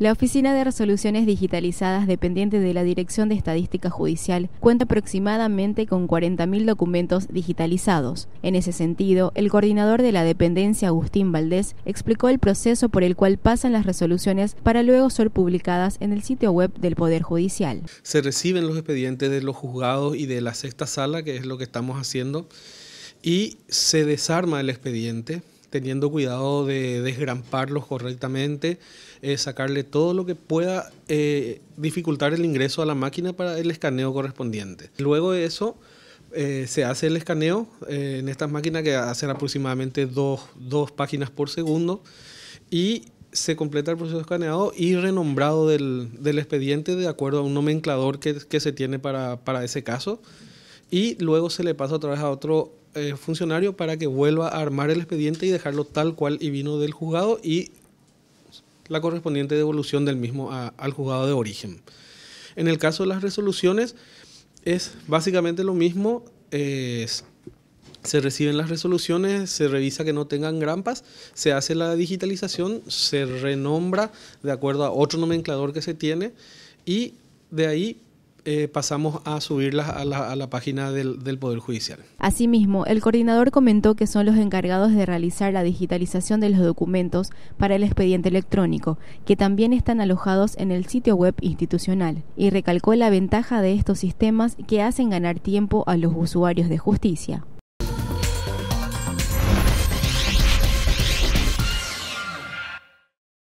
La Oficina de Resoluciones Digitalizadas, dependiente de la Dirección de Estadística Judicial, cuenta aproximadamente con 40.000 documentos digitalizados. En ese sentido, el coordinador de la dependencia, Agustín Valdés, explicó el proceso por el cual pasan las resoluciones para luego ser publicadas en el sitio web del Poder Judicial. Se reciben los expedientes de los juzgados y de la sexta sala, que es lo que estamos haciendo, y se desarma el expediente teniendo cuidado de desgramparlos correctamente, eh, sacarle todo lo que pueda eh, dificultar el ingreso a la máquina para el escaneo correspondiente. Luego de eso, eh, se hace el escaneo en estas máquinas que hacen aproximadamente dos, páginas por segundo y se completa el proceso escaneado y renombrado del, del, expediente de acuerdo a un nomenclador que, que se tiene para, para, ese caso. Y luego se le pasa otra vez a otro eh, funcionario para que vuelva a armar el expediente y dejarlo tal cual y vino del juzgado y la correspondiente devolución del mismo al juzgado de origen. En el caso de las resoluciones es básicamente lo mismo, se reciben las resoluciones, se revisa que no tengan grampas, se hace la digitalización, se renombra de acuerdo a otro nomenclador que se tiene y de ahí eh, pasamos a subirlas a la, página del, Poder Judicial. Asimismo, el coordinador comentó que son los encargados de realizar la digitalización de los documentos para el expediente electrónico, que también están alojados en el sitio web institucional, y recalcó la ventaja de estos sistemas que hacen ganar tiempo a los usuarios de justicia.